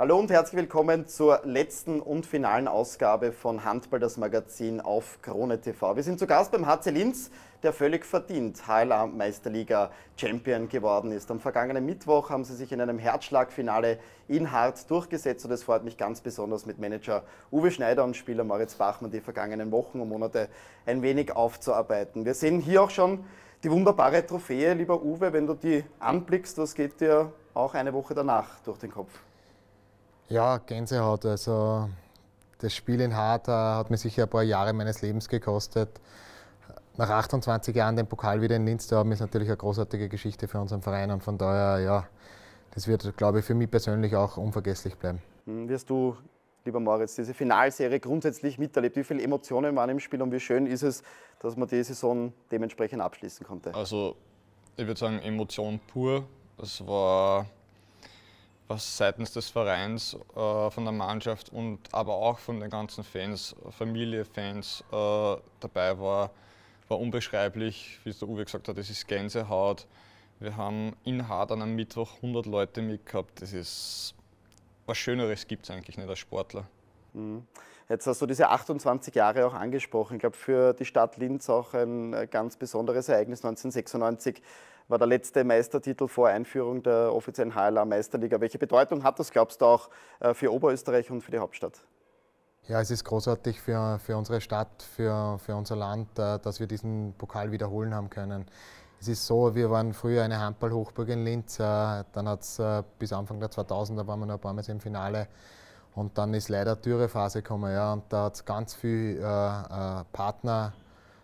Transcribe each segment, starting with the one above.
Hallo und herzlich willkommen zur letzten und finalen Ausgabe von Handball das Magazin auf Krone TV. Wir sind zu Gast beim HC Linz, der völlig verdient HLA Meisterliga Champion geworden ist. Am vergangenen Mittwoch haben sie sich in einem Herzschlagfinale in Hart durchgesetzt und es freut mich ganz besonders mit Manager Uwe Schneider und Spieler Moritz Bachmann die vergangenen Wochen und Monate ein wenig aufzuarbeiten. Wir sehen hier auch schon die wunderbare Trophäe, lieber Uwe, wenn du die anblickst, was geht dir auch eine Woche danach durch den Kopf? Ja, Gänsehaut. Also das Spiel in Hart hat mir sicher ein paar Jahre meines Lebens gekostet. Nach 28 Jahren den Pokal wieder in Linz zu haben, ist natürlich eine großartige Geschichte für unseren Verein und von daher, ja, das wird, glaube ich, für mich persönlich auch unvergesslich bleiben. Hm, wirst du, lieber Moritz, diese Finalserie grundsätzlich miterlebt? Wie viele Emotionen waren im Spiel und wie schön ist es, dass man die Saison dementsprechend abschließen konnte? Also, ich würde sagen, Emotion pur. Es war was seitens des Vereins, äh, von der Mannschaft und aber auch von den ganzen Fans, Familie, Fans äh, dabei war, war unbeschreiblich. Wie es der Uwe gesagt hat, es ist Gänsehaut. Wir haben in Hadern am Mittwoch 100 Leute mitgehabt. Das ist was Schöneres gibt es eigentlich nicht als Sportler. Mhm. Jetzt hast du diese 28 Jahre auch angesprochen. Ich glaube, für die Stadt Linz auch ein äh, ganz besonderes Ereignis 1996 war der letzte Meistertitel vor Einführung der offiziellen HLA-Meisterliga. Welche Bedeutung hat das, glaubst du, auch äh, für Oberösterreich und für die Hauptstadt? Ja, es ist großartig für, für unsere Stadt, für, für unser Land, äh, dass wir diesen Pokal wiederholen haben können. Es ist so, wir waren früher eine Handballhochburg in Linz, äh, dann hat es bis Anfang der 2000er waren wir noch ein paar Mal im Finale und dann ist leider Dürrephase gekommen ja, und da hat es ganz viele äh, Partner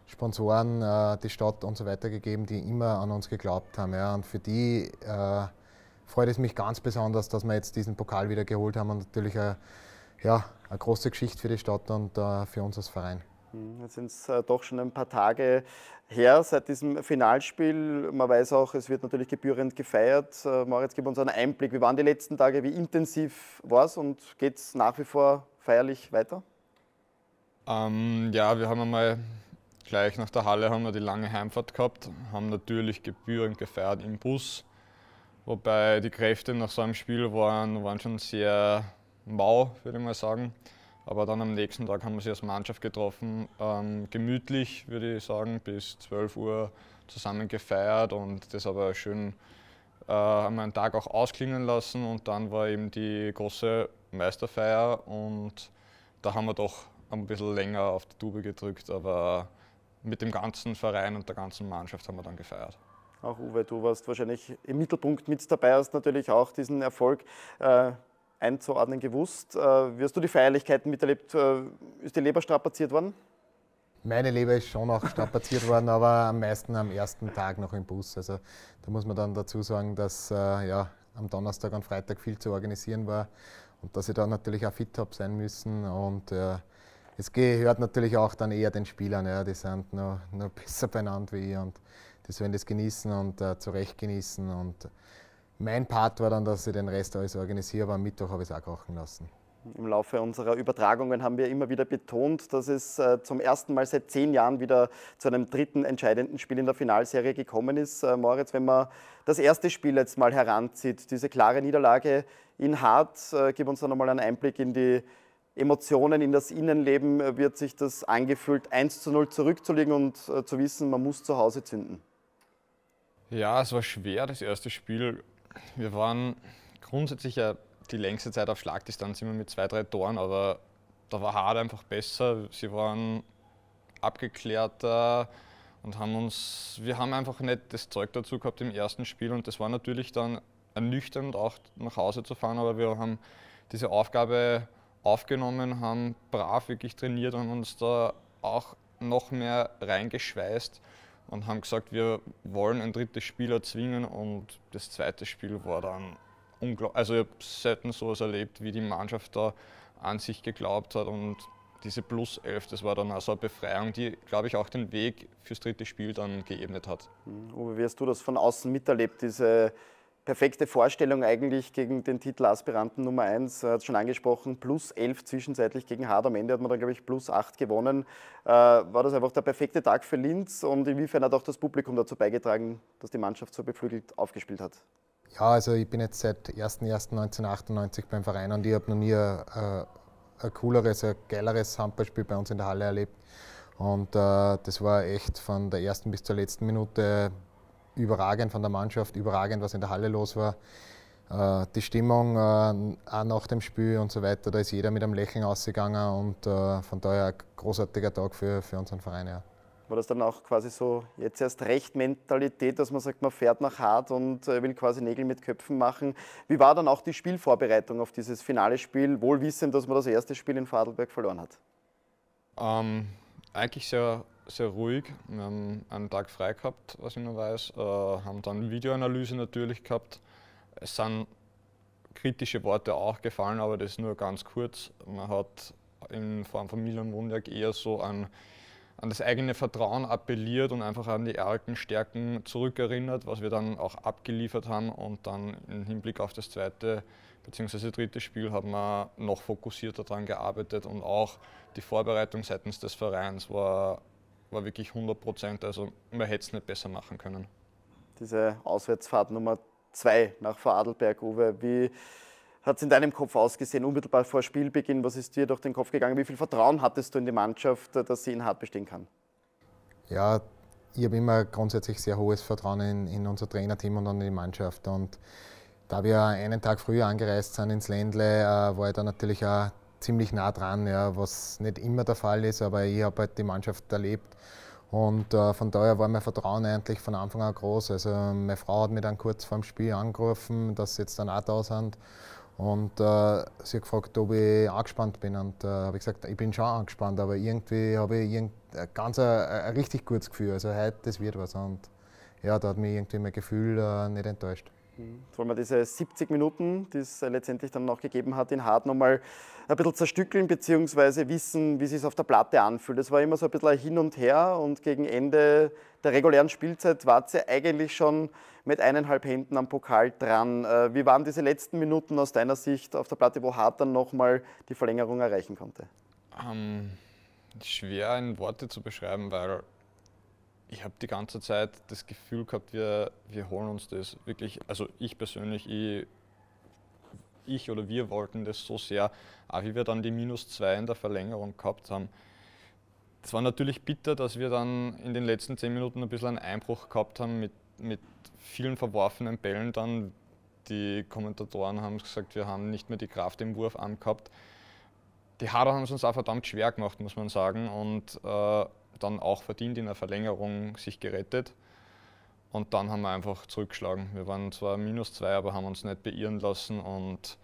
Sponsoren, äh, die Stadt und so weiter gegeben, die immer an uns geglaubt haben. Ja. Und für die äh, freut es mich ganz besonders, dass wir jetzt diesen Pokal wieder geholt haben und natürlich eine, äh, ja, eine große Geschichte für die Stadt und äh, für uns als Verein. Hm, jetzt sind es äh, doch schon ein paar Tage her seit diesem Finalspiel. Man weiß auch, es wird natürlich gebührend gefeiert. Äh, Moritz, gib uns einen Einblick. Wie waren die letzten Tage? Wie intensiv war es und geht es nach wie vor feierlich weiter? Ähm, ja, wir haben einmal Gleich nach der Halle haben wir die lange Heimfahrt gehabt, haben natürlich gebührend gefeiert im Bus. Wobei die Kräfte nach so einem Spiel waren, waren schon sehr mau, würde ich mal sagen. Aber dann am nächsten Tag haben wir sie als Mannschaft getroffen. Ähm, gemütlich, würde ich sagen, bis 12 Uhr zusammen gefeiert und das aber schön äh, haben wir einen Tag auch ausklingen lassen. Und dann war eben die große Meisterfeier und da haben wir doch ein bisschen länger auf die Tube gedrückt. Aber mit dem ganzen Verein und der ganzen Mannschaft haben wir dann gefeiert. Auch Uwe, du warst wahrscheinlich im Mittelpunkt mit dabei, hast natürlich auch diesen Erfolg äh, einzuordnen gewusst. Äh, wie hast du die Feierlichkeiten miterlebt? Äh, ist die Leber strapaziert worden? Meine Leber ist schon auch strapaziert worden, aber am meisten am ersten Tag noch im Bus. Also da muss man dann dazu sagen, dass äh, ja, am Donnerstag und Freitag viel zu organisieren war und dass ich da natürlich auch fit habe sein müssen und äh, es gehört natürlich auch dann eher den Spielern, ja, die sind noch, noch besser beieinander wie ich und die sollen das genießen und äh, zu genießen. Und mein Part war dann, dass ich den Rest alles organisiere, aber am Mittwoch habe ich es auch kochen lassen. Im Laufe unserer Übertragungen haben wir immer wieder betont, dass es äh, zum ersten Mal seit zehn Jahren wieder zu einem dritten entscheidenden Spiel in der Finalserie gekommen ist. Äh, Moritz, wenn man das erste Spiel jetzt mal heranzieht, diese klare Niederlage in Hart, äh, gib uns da nochmal einen Einblick in die Emotionen in das Innenleben äh, wird sich das angefühlt, 1 zu 0 zurückzulegen und äh, zu wissen, man muss zu Hause zünden? Ja, es war schwer, das erste Spiel. Wir waren grundsätzlich ja die längste Zeit auf Schlagdistanz immer mit zwei, drei Toren, aber da war Hard einfach besser. Sie waren abgeklärter und haben uns, wir haben einfach nicht das Zeug dazu gehabt im ersten Spiel und das war natürlich dann ernüchternd, auch nach Hause zu fahren, aber wir haben diese Aufgabe aufgenommen, haben brav wirklich trainiert und uns da auch noch mehr reingeschweißt und haben gesagt, wir wollen ein drittes Spiel erzwingen und das zweite Spiel war dann unglaublich. Also ich habe selten sowas erlebt, wie die Mannschaft da an sich geglaubt hat und diese Plus 11, das war dann also eine Befreiung, die, glaube ich, auch den Weg fürs dritte Spiel dann geebnet hat. Mhm. Uwe, wie hast du das von außen miterlebt, diese perfekte Vorstellung eigentlich gegen den Titel Aspiranten Nummer 1, Er hat es schon angesprochen, plus 11 zwischenzeitlich gegen Hard. Am Ende hat man dann, glaube ich, plus 8 gewonnen. Äh, war das einfach der perfekte Tag für Linz und inwiefern hat auch das Publikum dazu beigetragen, dass die Mannschaft so beflügelt aufgespielt hat? Ja, also ich bin jetzt seit 1.1.1998 beim Verein und ich habe noch nie ein, äh, ein cooleres, ein geileres Handballspiel bei uns in der Halle erlebt. Und äh, das war echt von der ersten bis zur letzten Minute überragend von der Mannschaft, überragend, was in der Halle los war. Äh, die Stimmung äh, auch nach dem Spiel und so weiter, da ist jeder mit einem Lächeln ausgegangen und äh, von daher ein großartiger Tag für, für unseren Verein. Ja. War das dann auch quasi so jetzt erst recht Mentalität, dass man sagt, man fährt nach hart und äh, will quasi Nägel mit Köpfen machen? Wie war dann auch die Spielvorbereitung auf dieses finale Spiel, wohl wissend, dass man das erste Spiel in Vorarlberg verloren hat? Ähm, eigentlich sehr sehr ruhig. Wir haben einen Tag frei gehabt, was ich noch weiß, äh, haben dann Videoanalyse natürlich gehabt. Es sind kritische Worte auch gefallen, aber das nur ganz kurz. Man hat in Form von Milan Wundjag eher so an, an das eigene Vertrauen appelliert und einfach an die alten Stärken zurückerinnert, was wir dann auch abgeliefert haben. Und dann im Hinblick auf das zweite bzw. dritte Spiel haben wir noch fokussierter daran gearbeitet und auch die Vorbereitung seitens des Vereins war war wirklich 100 Prozent. Also man hätte es nicht besser machen können. Diese Auswärtsfahrt Nummer zwei nach Vorarlberg, Uwe, wie hat es in deinem Kopf ausgesehen, unmittelbar vor Spielbeginn? Was ist dir durch den Kopf gegangen? Wie viel Vertrauen hattest du in die Mannschaft, dass sie in hart bestehen kann? Ja, ich habe immer grundsätzlich sehr hohes Vertrauen in, in unser Trainerteam und in die Mannschaft. Und da wir einen Tag früher angereist sind ins Ländle, äh, war ich da natürlich auch ziemlich nah dran, ja, was nicht immer der Fall ist, aber ich habe halt die Mannschaft erlebt. Und äh, von daher war mein Vertrauen eigentlich von Anfang an groß. Also meine Frau hat mich dann kurz vor dem Spiel angerufen, dass sie jetzt dann auch da sind. Und äh, sie hat gefragt, ob ich angespannt bin. Und äh, habe ich gesagt, ich bin schon angespannt, aber irgendwie habe ich irgend äh, ein ganz ein, ein richtig gutes Gefühl. Also heute, das wird was. Und ja, da hat mich irgendwie mein Gefühl äh, nicht enttäuscht. Jetzt wollen wir diese 70 Minuten, die es äh, letztendlich dann noch gegeben hat, in Hart nochmal ein bisschen zerstückeln bzw. wissen, wie es sich auf der Platte anfühlt. Es war immer so ein bisschen ein Hin und Her und gegen Ende der regulären Spielzeit war sie ja eigentlich schon mit eineinhalb Händen am Pokal dran. Äh, wie waren diese letzten Minuten aus deiner Sicht auf der Platte, wo Hart dann nochmal die Verlängerung erreichen konnte? Ähm, schwer in Worte zu beschreiben, weil ich habe die ganze Zeit das Gefühl gehabt, wir, wir holen uns das wirklich. Also ich persönlich, ich, ich oder wir wollten das so sehr, aber wie wir dann die minus 2 in der Verlängerung gehabt haben. Es war natürlich bitter, dass wir dann in den letzten zehn Minuten ein bisschen einen Einbruch gehabt haben mit, mit vielen verworfenen Bällen. Dann die Kommentatoren haben gesagt, wir haben nicht mehr die Kraft im Wurf angehabt. Die Haare haben es uns auch verdammt schwer gemacht, muss man sagen. Und äh, dann auch verdient in der Verlängerung sich gerettet. Und dann haben wir einfach zurückgeschlagen. Wir waren zwar minus zwei, aber haben uns nicht beirren lassen und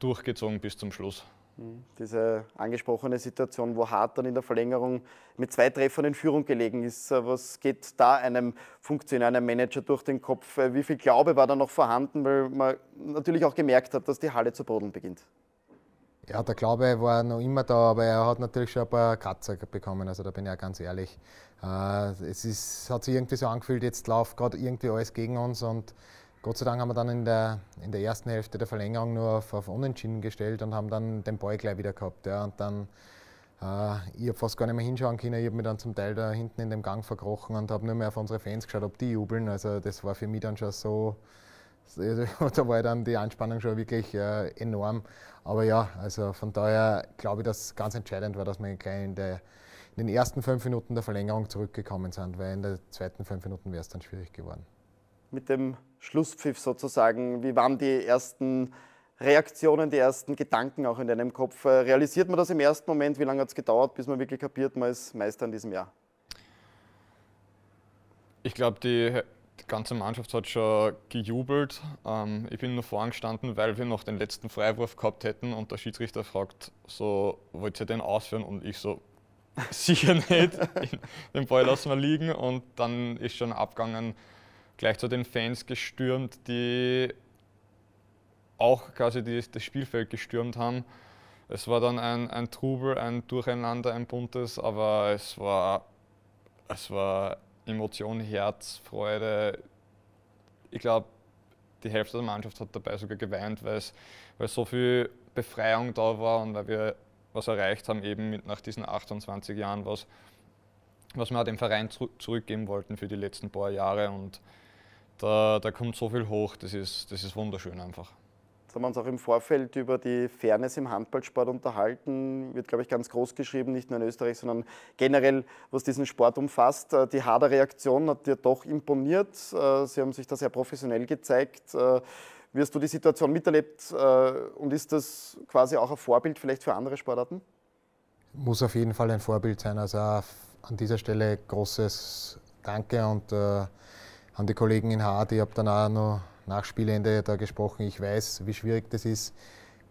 durchgezogen bis zum Schluss. Mhm. Diese angesprochene Situation, wo Hart dann in der Verlängerung mit zwei Treffern in Führung gelegen ist. Äh, was geht da einem Funktionär, einem Manager durch den Kopf? Äh, wie viel Glaube war da noch vorhanden, weil man natürlich auch gemerkt hat, dass die Halle zu brodeln beginnt? Ja, der Glaube war noch immer da, aber er hat natürlich schon ein paar Kratzer bekommen, also da bin ich auch ganz ehrlich. Äh, es ist, hat sich irgendwie so angefühlt, jetzt läuft gerade irgendwie alles gegen uns und Gott sei Dank haben wir dann in der, in der ersten Hälfte der Verlängerung nur auf, auf Unentschieden gestellt und haben dann den Ball gleich wieder gehabt. Ja, und dann, äh, ich habe fast gar nicht mehr hinschauen können, ich habe mich dann zum Teil da hinten in dem Gang verkrochen und habe nur mehr auf unsere Fans geschaut, ob die jubeln. Also das war für mich dann schon so da war dann die Anspannung schon wirklich äh, enorm. Aber ja, also von daher glaube ich, dass es ganz entscheidend war, dass wir in, der, in, den ersten fünf Minuten der Verlängerung zurückgekommen sind, weil in den zweiten fünf Minuten wäre es dann schwierig geworden. Mit dem Schlusspfiff sozusagen, wie waren die ersten Reaktionen, die ersten Gedanken auch in deinem Kopf? Äh, realisiert man das im ersten Moment? Wie lange hat es gedauert, bis man wirklich kapiert, man ist Meister in diesem Jahr? Ich glaube, die die ganze Mannschaft hat schon gejubelt. Ähm, ich bin nur vorangestanden, weil wir noch den letzten Freiwurf gehabt hätten und der Schiedsrichter fragt so, wollt ihr den ausführen? Und ich so, sicher nicht. den Ball lassen wir liegen und dann ist schon abgegangen, gleich zu den Fans gestürmt, die auch quasi die, das Spielfeld gestürmt haben. Es war dann ein, ein Trubel, ein Durcheinander, ein buntes, aber es war, es war Emotion, Herz, Freude. Ich glaube, die Hälfte der Mannschaft hat dabei sogar geweint, weil so viel Befreiung da war und weil wir was erreicht haben, eben mit nach diesen 28 Jahren, was, was wir dem Verein zu, zurückgeben wollten für die letzten paar Jahre. Und da, da kommt so viel hoch, das ist, das ist wunderschön einfach. Jetzt haben wir uns auch im Vorfeld über die Fairness im Handballsport unterhalten. Wird, glaube ich, ganz groß geschrieben, nicht nur in Österreich, sondern generell, was diesen Sport umfasst. Äh, die Hader-Reaktion hat dir doch imponiert. Äh, sie haben sich da sehr professionell gezeigt. Äh, wie hast du die Situation miterlebt und ist das quasi auch ein Vorbild vielleicht für andere Sportarten? Muss auf jeden Fall ein Vorbild sein. Also an dieser Stelle großes Danke und äh, an die Kollegen in Haar, die habe dann auch noch nach Spielende da gesprochen. Ich weiß, wie schwierig das ist,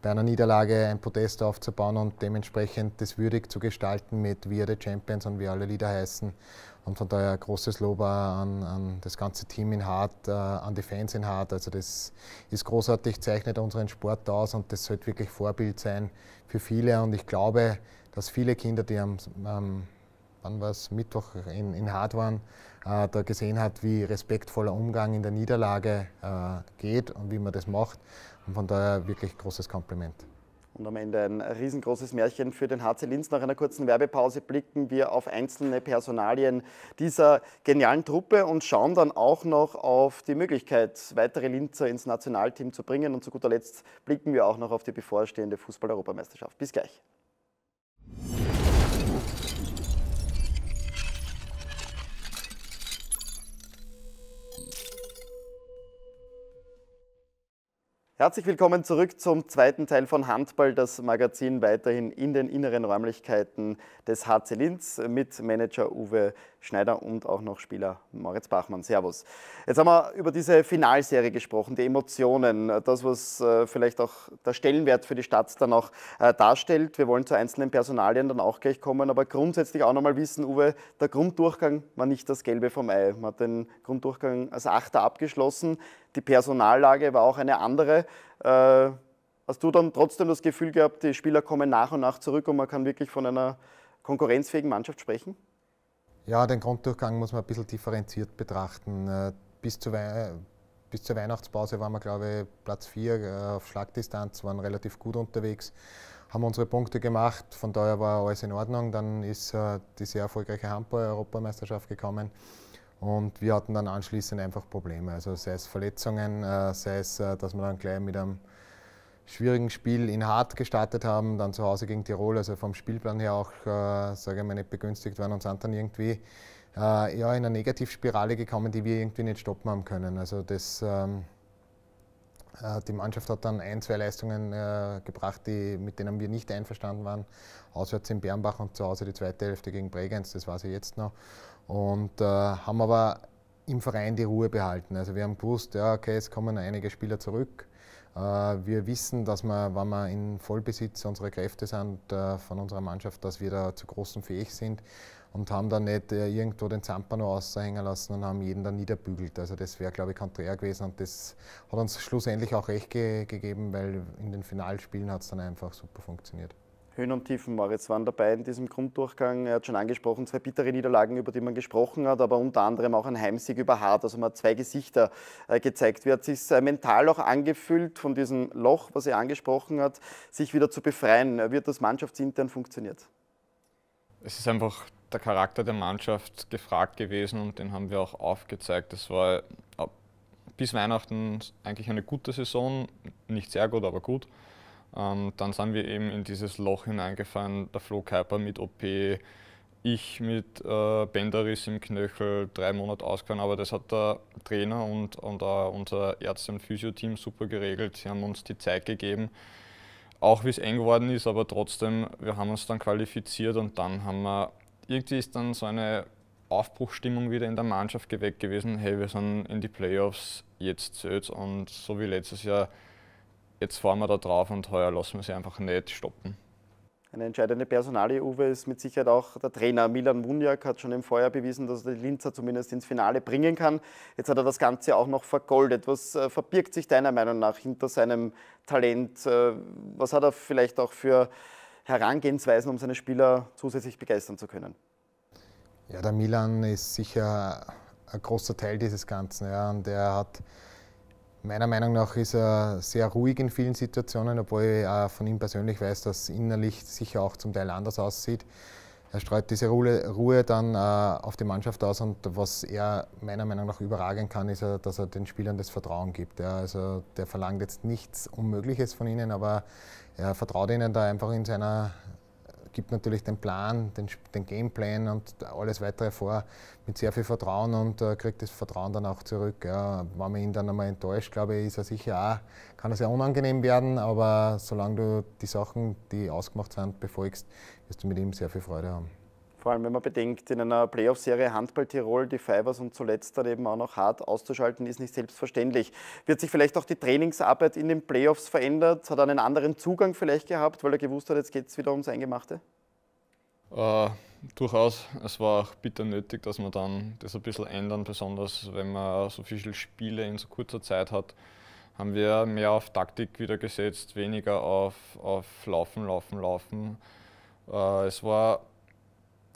bei einer Niederlage ein Podest aufzubauen und dementsprechend das würdig zu gestalten mit Wir the Champions und wie alle Lieder heißen. Und von daher großes Lob an, an das ganze Team in Hart, äh, an die Fans in Hart. Also das ist großartig, zeichnet unseren Sport aus und das sollte wirklich Vorbild sein für viele. Und ich glaube, dass viele Kinder, die am, am wann war es, Mittwoch in, in Hart waren, äh, da gesehen hat, wie respektvoller Umgang in der Niederlage äh, geht und wie man das macht. Und von daher wirklich großes Kompliment. Und am Ende ein riesengroßes Märchen für den HC Linz. Nach einer kurzen Werbepause blicken wir auf einzelne Personalien dieser genialen Truppe und schauen dann auch noch auf die Möglichkeit, weitere Linzer ins Nationalteam zu bringen. Und zu guter Letzt blicken wir auch noch auf die bevorstehende Fußball-Europameisterschaft. Bis gleich. Herzlich willkommen zurück zum zweiten Teil von Handball, das Magazin weiterhin in den inneren Räumlichkeiten des HC Linz mit Manager Uwe Schneider und auch noch Spieler Moritz Bachmann. Servus. Jetzt haben wir über diese Finalserie gesprochen, die Emotionen, das, was äh, vielleicht auch der Stellenwert für die Stadt dann auch äh, darstellt. Wir wollen zu einzelnen Personalien dann auch gleich kommen, aber grundsätzlich auch nochmal wissen, Uwe, der Grunddurchgang war nicht das Gelbe vom Ei. Man hat den Grunddurchgang als Achter abgeschlossen die Personallage war auch eine andere. Äh, hast du dann trotzdem das Gefühl gehabt, die Spieler kommen nach und nach zurück und man kann wirklich von einer konkurrenzfähigen Mannschaft sprechen? Ja, den Grunddurchgang muss man ein bisschen differenziert betrachten. Äh, bis, zu Wei bis zur Weihnachtspause waren wir, glaube ich, Platz 4 äh, auf Schlagdistanz, waren relativ gut unterwegs, haben unsere Punkte gemacht, von daher war alles in Ordnung. Dann ist die sehr erfolgreiche Handball-Europameisterschaft gekommen und wir hatten dann anschließend einfach Probleme. Also sei es Verletzungen, äh, sei es, äh, dass wir dann gleich mit einem schwierigen Spiel in Hart gestartet haben, dann zu Hause gegen Tirol, also vom Spielplan her auch, äh, sage ich mal, nicht begünstigt waren und sind dann irgendwie ja, in eine Negativspirale gekommen, die wir irgendwie nicht stoppen haben können. Also das, ähm, die Mannschaft hat dann ein, zwei Leistungen gebracht, die, mit denen wir nicht einverstanden waren. Auswärts in Bernbach und zu Hause die zweite Hälfte gegen Bregenz, das war sie jetzt noch und äh, haben aber im Verein die Ruhe behalten. Also wir haben gewusst, ja, okay, es kommen einige Spieler zurück. Äh, wir wissen, dass wir, wenn wir in Vollbesitz unserer Kräfte sind, äh, von unserer Mannschaft, dass wir da zu großem fähig sind und haben dann nicht äh, irgendwo den Zampano aushängen lassen und haben jeden dann niederbügelt. Also das wäre, glaube ich, konträr gewesen und das hat uns schlussendlich auch recht ge gegeben, weil in den Finalspielen hat es dann einfach super funktioniert. Höhen und Tiefen, Moritz, waren dabei in diesem Grunddurchgang. Er hat schon angesprochen, zwei bittere Niederlagen, über die man gesprochen hat, aber unter anderem auch ein Heimsieg über Hart. Also man hat zwei Gesichter äh, gezeigt. Wie hat es sich äh, mental auch angefühlt, von diesem Loch, was er angesprochen hat, sich wieder zu befreien? Wie hat das mannschaftsintern funktioniert? Es ist einfach der Charakter der Mannschaft gefragt gewesen und den haben wir auch aufgezeigt. Das war äh, bis Weihnachten eigentlich eine gute Saison, nicht sehr gut, aber gut. Ähm, dann sind wir eben in dieses Loch hineingefahren, der Flo Kuiper mit OP, ich mit äh, Bänderriss im Knöchel, drei Monate ausgefallen, aber das hat der Trainer und, und uh, unser Ärzte- und Physioteam super geregelt. Sie haben uns die Zeit gegeben, auch wie es eng geworden ist, aber trotzdem, wir haben uns dann qualifiziert und dann haben wir, irgendwie ist dann so eine Aufbruchstimmung wieder in der Mannschaft geweckt gewesen, hey, wir sind in die Playoffs, jetzt zählt's und so wie letztes Jahr jetzt fahren wir da drauf und heuer lassen wir sie einfach nicht stoppen. Eine entscheidende Personalie, Uwe, ist mit Sicherheit auch der Trainer. Milan Munjak hat schon im Vorjahr bewiesen, dass er die Linzer zumindest ins Finale bringen kann. Jetzt hat er das Ganze auch noch vergoldet. Was äh, verbirgt sich deiner Meinung nach hinter seinem Talent? Äh, was hat er vielleicht auch für Herangehensweisen, um seine Spieler zusätzlich begeistern zu können? Ja, der Milan ist sicher ein großer Teil dieses Ganzen. Ja. Und er hat Meiner Meinung nach ist er sehr ruhig in vielen Situationen, obwohl ich auch von ihm persönlich weiß, dass innerlich sicher auch zum Teil anders aussieht. Er streut diese Ruhe, dann äh, auf die Mannschaft aus und was er meiner Meinung nach überragen kann, ist, äh, dass er den Spielern das Vertrauen gibt. also der verlangt jetzt nichts Unmögliches von ihnen, aber er vertraut ihnen da einfach in seiner gibt natürlich den Plan, den, den Gameplan und alles weitere vor mit sehr viel Vertrauen und äh, kriegt das Vertrauen dann auch zurück. Ja. Wenn man ihn dann einmal enttäuscht, glaube ich, ist er sicher auch, kann er sehr unangenehm werden, aber solange du die Sachen, die ausgemacht sind, befolgst, wirst du mit ihm sehr viel Freude haben. Vor allem, wenn man bedenkt, in einer Playoff-Serie Handball Tirol die Fivers und zuletzt dann eben auch noch hart auszuschalten, ist nicht selbstverständlich. Wird sich vielleicht auch die Trainingsarbeit in den Playoffs verändert? Hat er einen anderen Zugang vielleicht gehabt, weil er gewusst hat, jetzt geht es wieder ums Eingemachte? Uh, durchaus. Es war auch bitter nötig, dass man dann das ein bisschen ändern, besonders wenn man so viele Spiele in so kurzer Zeit hat haben wir mehr auf Taktik wieder gesetzt, weniger auf, auf Laufen, Laufen, Laufen. Äh, es war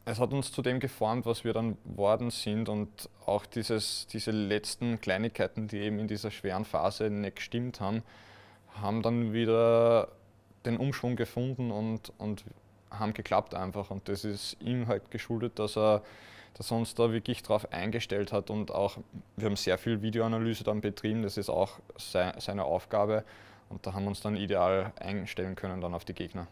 es hat uns zu dem geformt, was wir dann worden sind und auch dieses, diese letzten Kleinigkeiten, die eben in dieser schweren Phase nicht gestimmt haben, haben dann wieder den Umschwung gefunden und, und haben geklappt einfach. Und das ist ihm halt geschuldet, dass er, dass er uns da wirklich drauf eingestellt hat und auch, wir haben sehr viel Videoanalyse dann betrieben, das ist auch seine Aufgabe und da haben wir uns dann ideal einstellen können dann auf die Gegner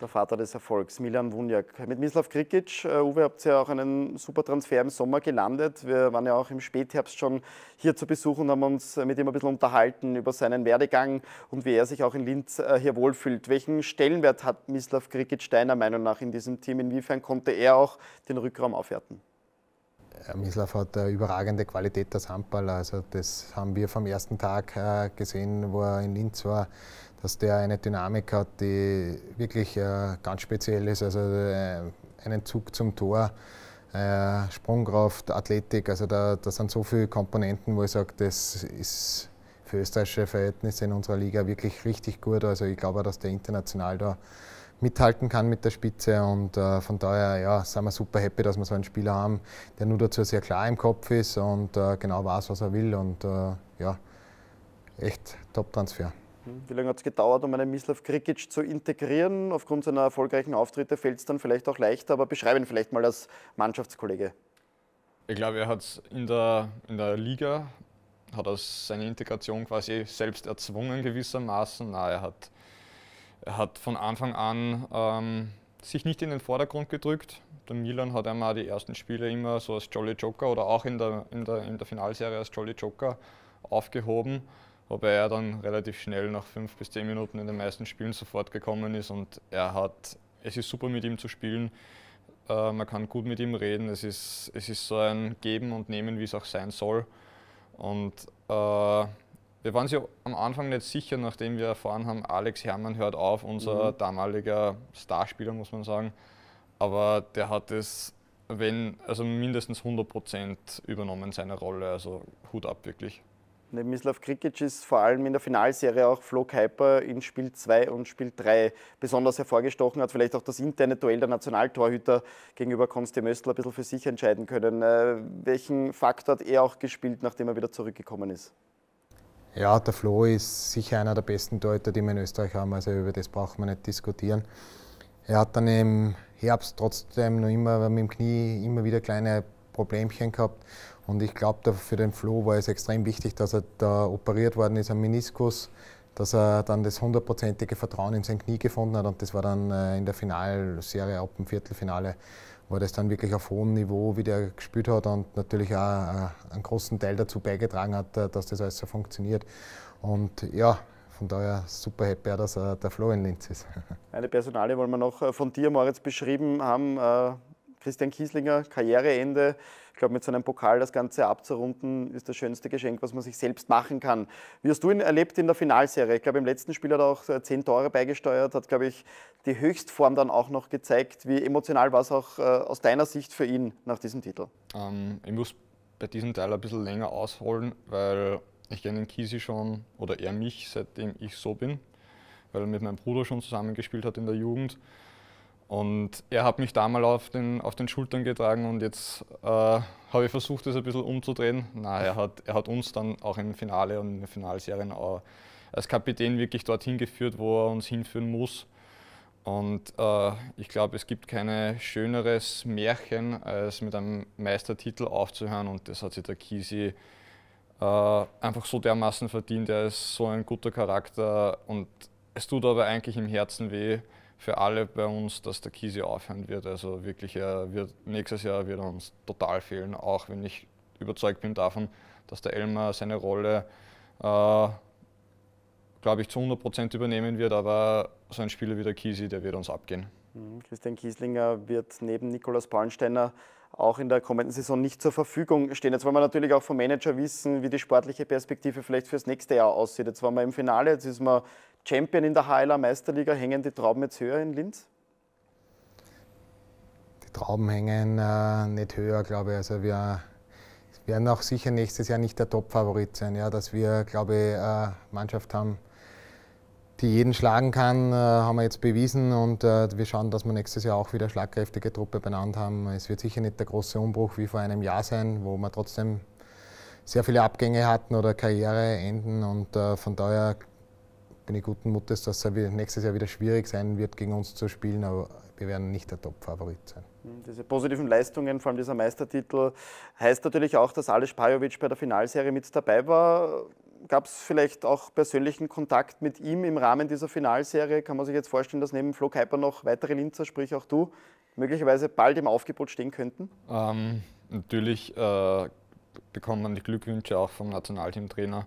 der Vater des Erfolgs, Milan Wunjak. Mit Mislav Krikic, äh, Uwe, habt ihr ja auch einen super Transfer im Sommer gelandet. Wir waren ja auch im Spätherbst schon hier zu Besuch und haben uns mit ihm ein bisschen unterhalten über seinen Werdegang und wie er sich auch in Linz äh, hier wohlfühlt. Welchen Stellenwert hat Mislav Krikic deiner Meinung nach in diesem Team? Inwiefern konnte er auch den Rückraum aufwerten? Mislav hat eine überragende Qualität als Handballer. Also das haben wir vom ersten Tag äh, gesehen, wo er in Linz war dass der eine Dynamik hat, die wirklich äh, ganz speziell ist. Also äh, einen Zug zum Tor, äh, Sprungkraft, Athletik, also da, da sind so viele Komponenten, wo ich sage, das ist für österreichische Verhältnisse in unserer Liga wirklich richtig gut. Also ich glaube, dass der international da mithalten kann mit der Spitze und äh, von daher ja, sind wir super happy, dass wir so einen Spieler haben, der nur dazu sehr klar im Kopf ist und äh, genau weiß, was er will und äh, ja, echt Top-Transfer. Wie lange hat es gedauert, um einen Mislav Krikic zu integrieren? Aufgrund seiner erfolgreichen Auftritte fällt es dann vielleicht auch leichter, aber beschreibe ihn vielleicht mal als Mannschaftskollege. Ich glaube, er hat in der, in der Liga hat er seine Integration quasi selbst erzwungen gewissermaßen. Nein, er, hat, er hat von Anfang an ähm, sich nicht in den Vordergrund gedrückt. Der Milan hat einmal die ersten Spiele immer so als Jolly Joker oder auch in der, in der, in der Finalserie als Jolly Joker aufgehoben wobei er dann relativ schnell nach fünf bis zehn Minuten in den meisten Spielen sofort gekommen ist und er hat, es ist super mit ihm zu spielen, äh, man kann gut mit ihm reden, es ist, es ist so ein Geben und Nehmen, wie es auch sein soll. Und äh, wir waren sich am Anfang nicht sicher, nachdem wir erfahren haben, Alex Hermann hört auf, unser mhm. damaliger Starspieler, muss man sagen. Aber der hat es wenn, also mindestens 100 Prozent übernommen seine Rolle. Also Hut ab, wirklich. Neben Mislav Krikic ist vor allem in der Finalserie auch Flo Kuiper in Spiel 2 und Spiel 3 besonders hervorgestochen, hat vielleicht auch das interne Duell der Nationaltorhüter gegenüber Konsti Möstler ein bisschen für sich entscheiden können. Äh, welchen Faktor hat er auch gespielt, nachdem er wieder zurückgekommen ist? Ja, der Flo ist sicher einer der besten Torhüter, die wir in Österreich haben, also über das braucht man nicht diskutieren. Er hat dann im Herbst trotzdem noch immer mit dem Knie immer wieder kleine Problemchen gehabt. Und ich glaube, für den Flo war es extrem wichtig, dass er da operiert worden ist am Meniskus, dass er dann das hundertprozentige Vertrauen in sein Knie gefunden hat. Und das war dann äh, in der Finalserie, ab dem Viertelfinale, war das dann wirklich auf hohem Niveau, wie der gespielt hat und natürlich auch äh, einen großen Teil dazu beigetragen hat, äh, dass das alles so funktioniert. Und ja, von daher super happy, dass er der Flo in Linz ist. Eine Personale wollen wir noch von dir, Moritz, beschrieben haben. Christian Kieslinger Karriereende. Ich glaube, mit so einem Pokal das Ganze abzurunden, ist das schönste Geschenk, was man sich selbst machen kann. Wie hast du ihn erlebt in der Finalserie? Ich glaube, im letzten Spiel hat er auch äh, zehn Tore beigesteuert, hat, glaube ich, die Höchstform dann auch noch gezeigt. Wie emotional war es auch äh, aus deiner Sicht für ihn nach diesem Titel? Ähm, ich muss bei diesem Teil ein bisschen länger ausholen, weil ich kenne den Kisi schon oder er mich, seitdem ich so bin, weil er mit meinem Bruder schon zusammengespielt hat in der Jugend. Und er hat mich damals auf den, auf den Schultern getragen und jetzt äh, habe ich versucht, das ein bisschen umzudrehen. Na, er hat, er hat uns dann auch im Finale und in den Finalserien auch als Kapitän wirklich dorthin geführt, wo er uns hinführen muss. Und äh, ich glaube, es gibt kein schöneres Märchen, als mit einem Meistertitel aufzuhören. Und das hat sich der Kisi äh, einfach so dermaßen verdient. Er ist so ein guter Charakter und es tut aber eigentlich im Herzen weh, für alle bei uns, dass der Kisi aufhören wird. Also wirklich, er wird nächstes Jahr wird er uns total fehlen, auch wenn ich überzeugt bin davon, dass der Elmer seine Rolle, äh, glaube ich, zu 100 Prozent übernehmen wird. Aber so ein Spieler wie der Kisi, der wird uns abgehen. Mhm. Christian Kieslinger wird neben Nikolaus Pallensteiner auch in der kommenden Saison nicht zur Verfügung stehen. Jetzt wollen wir natürlich auch vom Manager wissen, wie die sportliche Perspektive vielleicht fürs nächste Jahr aussieht. Jetzt waren wir im Finale, jetzt ist man Champion in der HLA Meisterliga, hängen die Trauben jetzt höher in Linz? Die Trauben hängen äh, nicht höher, glaube ich. Also wir werden auch sicher nächstes Jahr nicht der Top-Favorit sein. Ja, dass wir, glaube ich, eine äh, Mannschaft haben, die jeden schlagen kann, äh, haben wir jetzt bewiesen und äh, wir schauen, dass wir nächstes Jahr auch wieder schlagkräftige Truppe benannt haben. Es wird sicher nicht der große Umbruch wie vor einem Jahr sein, wo wir trotzdem sehr viele Abgänge hatten oder Karriereenden und von daher bin ich guten Mutes, dass es nächstes Jahr wieder schwierig sein wird, gegen uns zu spielen, aber wir werden nicht der Top-Favorit sein. Hm, diese positiven Leistungen, vor allem dieser Meistertitel, heißt natürlich auch, dass Alex Pajovic bei der Finalserie mit dabei war. Gab es vielleicht auch persönlichen Kontakt mit ihm im Rahmen dieser Finalserie? Kann man sich jetzt vorstellen, dass neben Flo Kuiper noch weitere Linzer, sprich auch du, möglicherweise bald im Aufgebot stehen könnten? Ähm, natürlich äh, bekommt man die Glückwünsche auch vom Nationalteamtrainer. trainer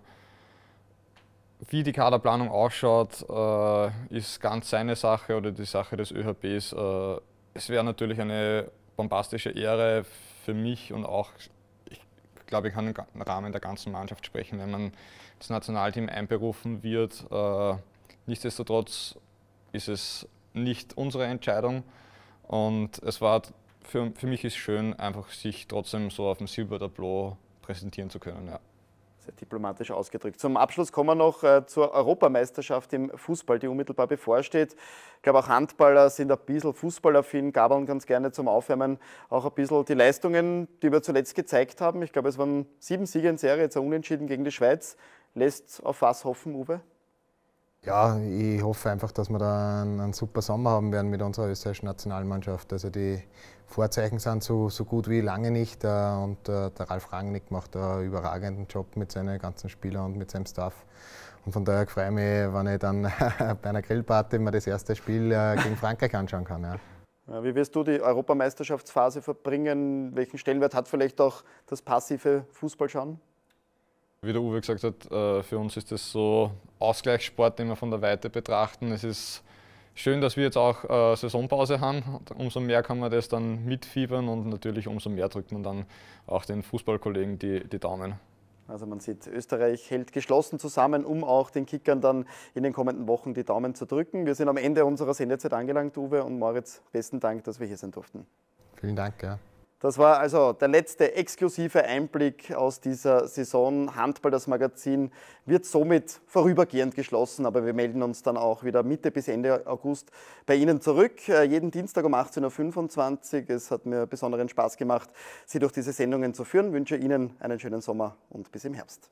wie die Kaderplanung ausschaut, äh, ist ganz seine Sache oder die Sache des ÖHBs. Äh, es wäre natürlich eine bombastische Ehre für mich und auch, ich glaube, ich kann im Rahmen der ganzen Mannschaft sprechen, wenn man das Nationalteam einberufen wird. Äh, nichtsdestotrotz ist es nicht unsere Entscheidung und es war für, für mich ist schön, einfach sich trotzdem so auf dem Silbertableau präsentieren zu können. Ja. Sehr diplomatisch ausgedrückt. Zum Abschluss kommen wir noch äh, zur Europameisterschaft im Fußball, die unmittelbar bevorsteht. Ich glaube, auch Handballer sind ein bisschen fußballaffin, gabeln ganz gerne zum Aufwärmen auch ein bisschen die Leistungen, die wir zuletzt gezeigt haben. Ich glaube, es waren sieben Siege in Serie, jetzt ein Unentschieden gegen die Schweiz. Lässt auf was hoffen, Uwe? Ja, ich hoffe einfach, dass wir da einen, einen super Sommer haben werden mit unserer österreichischen Nationalmannschaft. Also die Vorzeichen sind so, so gut wie lange nicht. Äh, und äh, der Ralf Rangnick macht einen überragenden Job mit seinen ganzen Spielern und mit seinem Staff. Und von daher freue ich mich, wenn ich dann bei einer Grillparty mir das erste Spiel äh, gegen Frankreich anschauen kann. Ja. Wie wirst du die Europameisterschaftsphase verbringen? Welchen Stellenwert hat vielleicht auch das passive Fußballschauen? Wie der Uwe gesagt hat, für uns ist das so Ausgleichssport, den wir von der Weite betrachten. Es ist Schön, dass wir jetzt auch äh, Saisonpause haben. Umso mehr kann man das dann mitfiebern und natürlich umso mehr drückt man dann auch den Fußballkollegen die, die Daumen. Also man sieht, Österreich hält geschlossen zusammen, um auch den Kickern dann in den kommenden Wochen die Daumen zu drücken. Wir sind am Ende unserer Sendezeit angelangt, Uwe und Moritz. Besten Dank, dass wir hier sein durften. Vielen Dank. Ja. Das war also der letzte exklusive Einblick aus dieser Saison. Handball, das Magazin, wird somit vorübergehend geschlossen, aber wir melden uns dann auch wieder Mitte bis Ende August bei Ihnen zurück. Äh, jeden Dienstag um 18.25 Uhr. Es hat mir besonderen Spaß gemacht, Sie durch diese Sendungen zu führen. Ich wünsche Ihnen einen schönen Sommer und bis im Herbst.